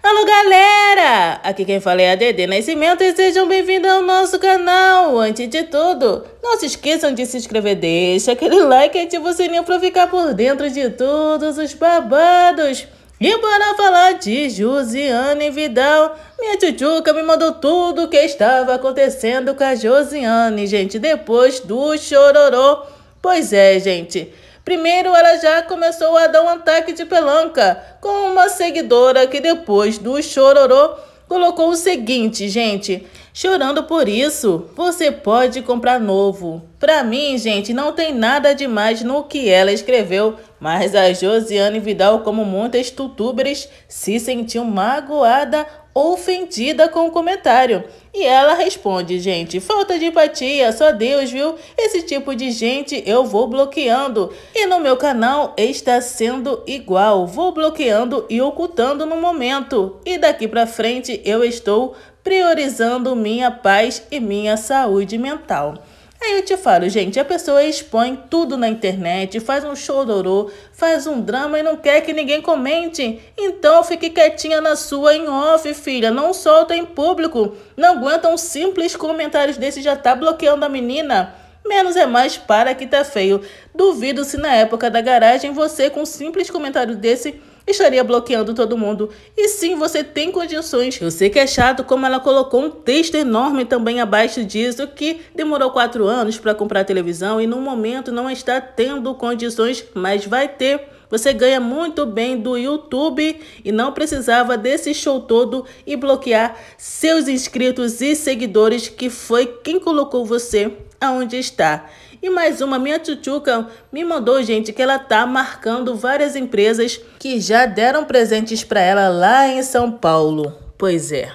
Alô galera, aqui quem fala é a Dede Nascimento e sejam bem-vindos ao nosso canal. Antes de tudo, não se esqueçam de se inscrever, deixa aquele like e ativa o sininho para ficar por dentro de todos os babados. E bora falar de Josiane Vidal, minha tchutchuca me mandou tudo o que estava acontecendo com a Josiane, gente, depois do chororô. Pois é, gente, Primeiro, ela já começou a dar um ataque de pelanca com uma seguidora que depois do chororô colocou o seguinte, gente. Chorando por isso, você pode comprar novo. Pra mim, gente, não tem nada demais no que ela escreveu, mas a Josiane Vidal, como muitas tutubers, se sentiu magoada, ofendida com o comentário. E ela responde, gente, falta de empatia, só Deus, viu? Esse tipo de gente eu vou bloqueando. E no meu canal está sendo igual, vou bloqueando e ocultando no momento. E daqui pra frente eu estou priorizando minha paz e minha saúde mental. Aí eu te falo, gente, a pessoa expõe tudo na internet, faz um chororô, faz um drama e não quer que ninguém comente. Então fique quietinha na sua em off, filha. Não solta em público. Não um simples comentário desse já tá bloqueando a menina. Menos é mais para que tá feio. Duvido se na época da garagem você com um simples comentário desse estaria bloqueando todo mundo. E sim, você tem condições. Eu sei que é chato como ela colocou um texto enorme também abaixo disso que demorou quatro anos para comprar televisão e no momento não está tendo condições, mas vai ter. Você ganha muito bem do YouTube e não precisava desse show todo e bloquear seus inscritos e seguidores que foi quem colocou você aonde está. E mais uma, minha tchutchuca me mandou, gente, que ela tá marcando várias empresas que já deram presentes para ela lá em São Paulo. Pois é.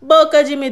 Boca de me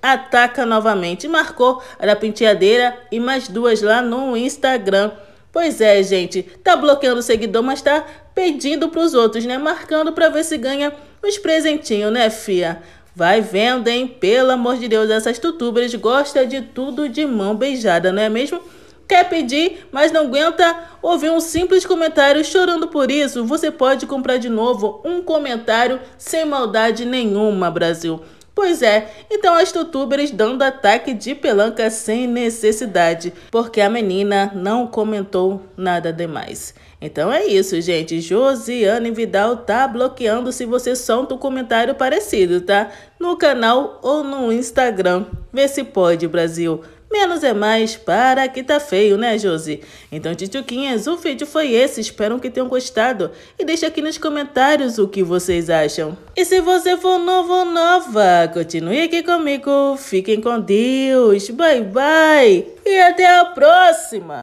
ataca novamente. Marcou a da penteadeira e mais duas lá no Instagram. Pois é, gente, tá bloqueando o seguidor, mas tá pedindo pros outros, né? Marcando pra ver se ganha uns presentinhos, né, fia? Vai vendo, hein? Pelo amor de Deus, essas tutubers gostam de tudo de mão beijada, não é mesmo? Quer pedir, mas não aguenta ouvir um simples comentário chorando por isso? Você pode comprar de novo um comentário sem maldade nenhuma, Brasil. Pois é, então as YouTubers dando ataque de pelanca sem necessidade, porque a menina não comentou nada demais. Então é isso, gente. Josiane Vidal tá bloqueando se você solta um comentário parecido, tá? No canal ou no Instagram. Vê se pode, Brasil. Menos é mais, para que tá feio, né, Josi? Então, Tituquinhas, o vídeo foi esse, espero que tenham gostado. E deixa aqui nos comentários o que vocês acham. E se você for novo ou nova, continue aqui comigo, fiquem com Deus, bye bye e até a próxima!